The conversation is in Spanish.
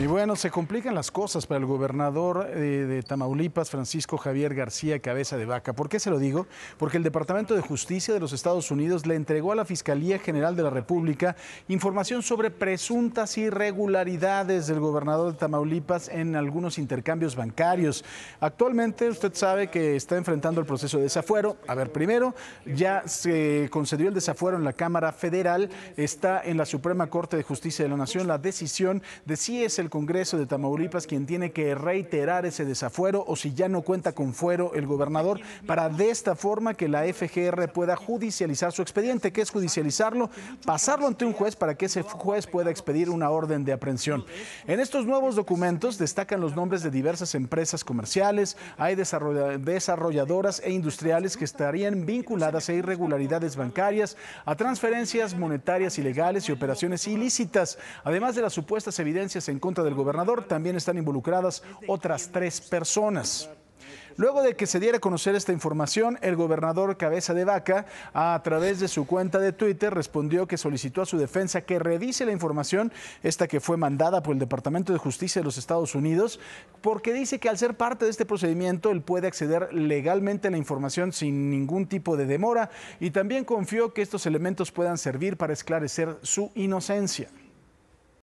Y bueno, se complican las cosas para el gobernador eh, de, Tamaulipas, Francisco Javier García Cabeza de Vaca. ¿Por qué se lo digo? Porque el Departamento de Justicia de los Estados Unidos le entregó a la Fiscalía General de la República información sobre presuntas irregularidades del gobernador de Tamaulipas en algunos intercambios bancarios. Actualmente usted sabe que está enfrentando el proceso de desafuero. A ver, primero ya se concedió el desafuero en la Cámara Federal, está en la Suprema Corte de Justicia de la Nación la decisión de si es el Congreso de Tamaulipas quien tiene que reiterar ese desafuero o si ya no cuenta con fuero el gobernador para de esta forma que la FGR pueda judicializar su expediente, que es judicializarlo, pasarlo ante un juez para que ese juez pueda expedir una orden de aprehensión. En estos nuevos documentos destacan los nombres de diversas empresas comerciales, hay desarrolladoras e industriales que estarían vinculadas a irregularidades bancarias, a transferencias monetarias ilegales y operaciones ilícitas, además de las supuestas evidencias en contra del gobernador también están involucradas otras tres personas. Luego de que se diera a conocer esta información, el gobernador Cabeza de Vaca, a través de su cuenta de Twitter, respondió que solicitó a su defensa que revise la información, esta que fue mandada por el Departamento de Justicia de los Estados Unidos, porque dice que al ser parte de este procedimiento, él puede acceder legalmente a la información sin ningún tipo de demora y también confió que estos elementos puedan servir para esclarecer su inocencia.